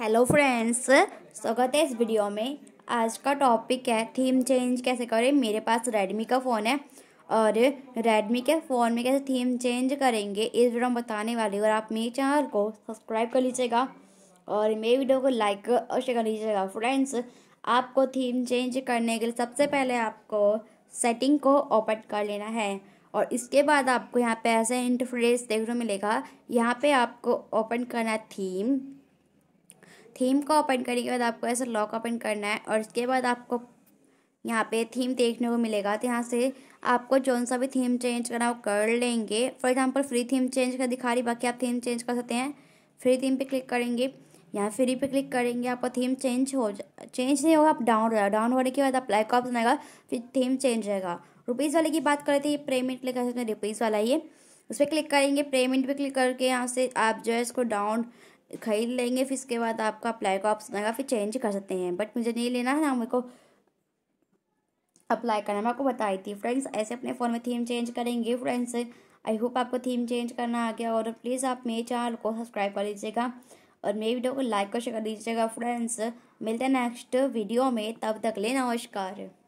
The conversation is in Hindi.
हेलो फ्रेंड्स स्वागत है इस वीडियो में आज का टॉपिक है थीम चेंज कैसे करें मेरे पास रेडमी का फ़ोन है और रेडमी के फ़ोन में कैसे थीम चेंज करेंगे इस वीडियो में बताने वाली और आप मेरे चैनल को सब्सक्राइब कर लीजिएगा और मेरी वीडियो को लाइक और शेयर कर लीजिएगा फ्रेंड्स आपको थीम चेंज करने के लिए सबसे पहले आपको सेटिंग को ओपन कर लेना है और इसके बाद आपको यहाँ पे ऐसा इंटरफ्रेस देखने को मिलेगा यहाँ पे आपको ओपन करना थीम थीम को ओपन करने के बाद आपको ऐसा लॉक ओपन करना है और इसके बाद आपको यहाँ पे थीम देखने को मिलेगा तो यहाँ से आपको जौन सा भी थीम चेंज करना वो कर लेंगे for example free theme change कर दिखा रही बाकी आप थीम चेंज कर सकते हैं फ्री थीम पे क्लिक करेंगे यहाँ फ्री पे क्लिक करेंगे आपका थीम चेंज हो चेंज नहीं होगा आप डाउन हो डाउन होने के बाद अप्लाई का ऑप्शन आएगा फिर थीम चेंज रहेगा रुपीज़ वाले की बात करें तो ये पेमेंट क्लिक कर सकते हैं रुपीज़ वाला ये उस पर क्लिक करेंगे पेमेंट पे क्लिक करके यहाँ से आप जो है इसको डाउन खरीद लेंगे फिर इसके बाद आपका अप्लाई का ऑप्शन आएगा फिर चेंज कर सकते हैं बट मुझे नहीं लेना है ना मेरे को अप्लाई करना मैं आपको बताई थी फ्रेंड्स ऐसे अपने फ़ोन में थीम चेंज करेंगे फ्रेंड्स आई होप आपको थीम चेंज करना आ गया और प्लीज़ आप मेरे चैनल को सब्सक्राइब कर लीजिएगा और मेरी वीडियो को लाइक और शेयर कर दीजिएगा फ्रेंड्स मिलते हैं नेक्स्ट वीडियो में तब तक ले नमस्कार